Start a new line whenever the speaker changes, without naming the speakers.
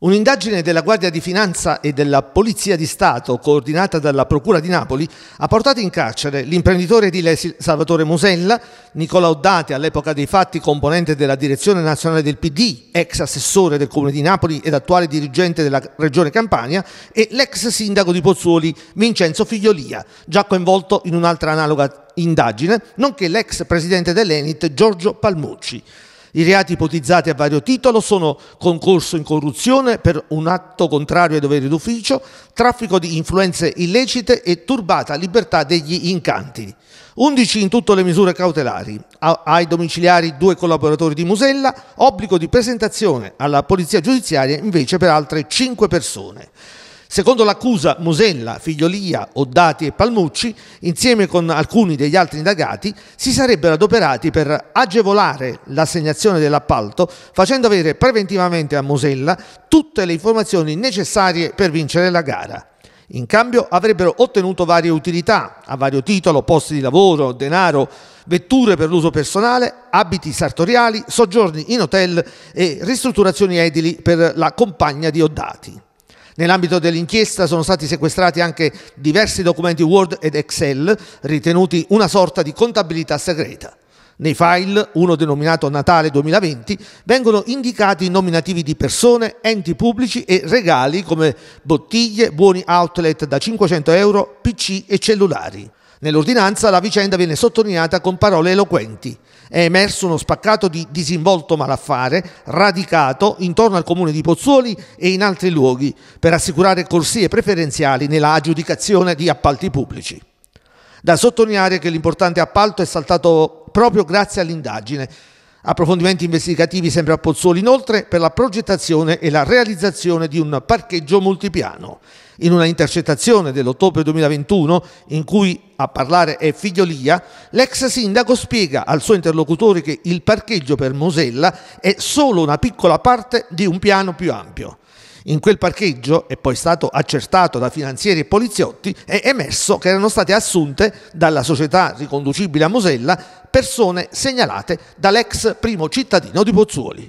Un'indagine della Guardia di Finanza e della Polizia di Stato, coordinata dalla Procura di Napoli, ha portato in carcere l'imprenditore di Lesi Salvatore Musella, Nicola Oddati, all'epoca dei fatti componente della direzione nazionale del PD, ex assessore del Comune di Napoli ed attuale dirigente della Regione Campania, e l'ex sindaco di Pozzuoli Vincenzo Figliolia, già coinvolto in un'altra analoga indagine, nonché l'ex presidente dell'Enit Giorgio Palmucci. I reati ipotizzati a vario titolo sono concorso in corruzione per un atto contrario ai doveri d'ufficio, traffico di influenze illecite e turbata libertà degli incanti. 11 in tutto le misure cautelari, ai domiciliari due collaboratori di Musella, obbligo di presentazione alla polizia giudiziaria invece per altre 5 persone. Secondo l'accusa, Musella, Figliolia, Oddati e Palmucci, insieme con alcuni degli altri indagati, si sarebbero adoperati per agevolare l'assegnazione dell'appalto, facendo avere preventivamente a Musella tutte le informazioni necessarie per vincere la gara. In cambio avrebbero ottenuto varie utilità, a vario titolo, posti di lavoro, denaro, vetture per l'uso personale, abiti sartoriali, soggiorni in hotel e ristrutturazioni edili per la compagna di Oddati. Nell'ambito dell'inchiesta sono stati sequestrati anche diversi documenti Word ed Excel ritenuti una sorta di contabilità segreta. Nei file, uno denominato Natale 2020, vengono indicati i nominativi di persone, enti pubblici e regali come bottiglie, buoni outlet da 500 euro, PC e cellulari. Nell'ordinanza la vicenda viene sottolineata con parole eloquenti. È emerso uno spaccato di disinvolto malaffare radicato intorno al comune di Pozzuoli e in altri luoghi per assicurare corsie preferenziali nella aggiudicazione di appalti pubblici. Da sottolineare che l'importante appalto è saltato proprio grazie all'indagine Approfondimenti investigativi sempre a Pozzoli inoltre per la progettazione e la realizzazione di un parcheggio multipiano. In una intercettazione dell'ottobre 2021, in cui a parlare è Figliolia, l'ex sindaco spiega al suo interlocutore che il parcheggio per Mosella è solo una piccola parte di un piano più ampio. In quel parcheggio, e poi stato accertato da finanzieri e poliziotti, è emerso che erano state assunte dalla società riconducibile a Mosella persone segnalate dall'ex primo cittadino di Pozzuoli.